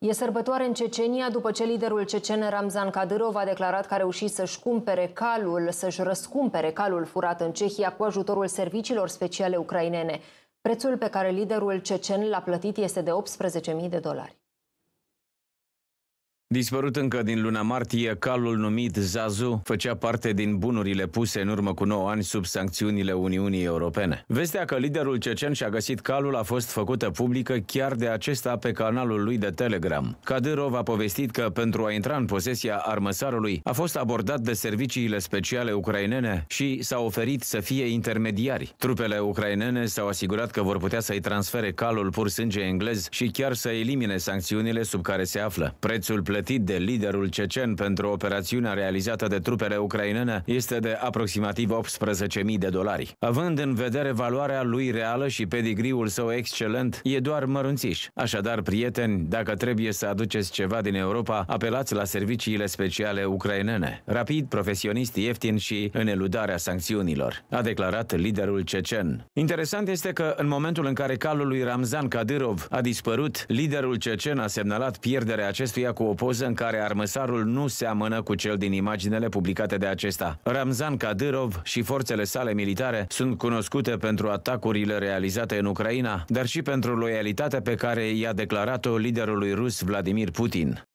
E sărbătoare în Cecenia după ce liderul cecen Ramzan Kadyrov a declarat că a reușit să-și cumpere calul, să-și răscumpere calul furat în Cehia cu ajutorul serviciilor speciale ucrainene. Prețul pe care liderul cecen l-a plătit este de 18.000 de dolari. Dispărut încă din luna martie, calul numit Zazu făcea parte din bunurile puse în urmă cu 9 ani sub sancțiunile Uniunii Europene. Vestea că liderul cecen și-a găsit calul a fost făcută publică chiar de acesta pe canalul lui de Telegram. Kadyrov a povestit că pentru a intra în posesia armăsarului a fost abordat de serviciile speciale ucrainene și s-a oferit să fie intermediari. Trupele ucrainene s-au asigurat că vor putea să-i transfere calul pur sânge englez și chiar să elimine sancțiunile sub care se află. Prețul plătit de liderul cecen pentru operațiunea realizată de trupele ucrainene este de aproximativ 18.000 de dolari. Având în vedere valoarea lui reală și pedigriul său excelent, e doar mărunțiș. Așadar, prieteni, dacă trebuie să aduceți ceva din Europa, apelați la serviciile speciale ucrainene. Rapid, profesionist, ieftin și în eludarea sancțiunilor, a declarat liderul cecen. Interesant este că în momentul în care calul lui Ramzan Kadyrov a dispărut, liderul cecen a semnalat pierderea acestuia cu o poză în care armăsarul nu seamănă cu cel din imaginele publicate de acesta. Ramzan Kadyrov și forțele sale militare sunt cunoscute pentru atacurile realizate în Ucraina, dar și pentru loialitatea pe care i-a declarat-o liderului rus Vladimir Putin.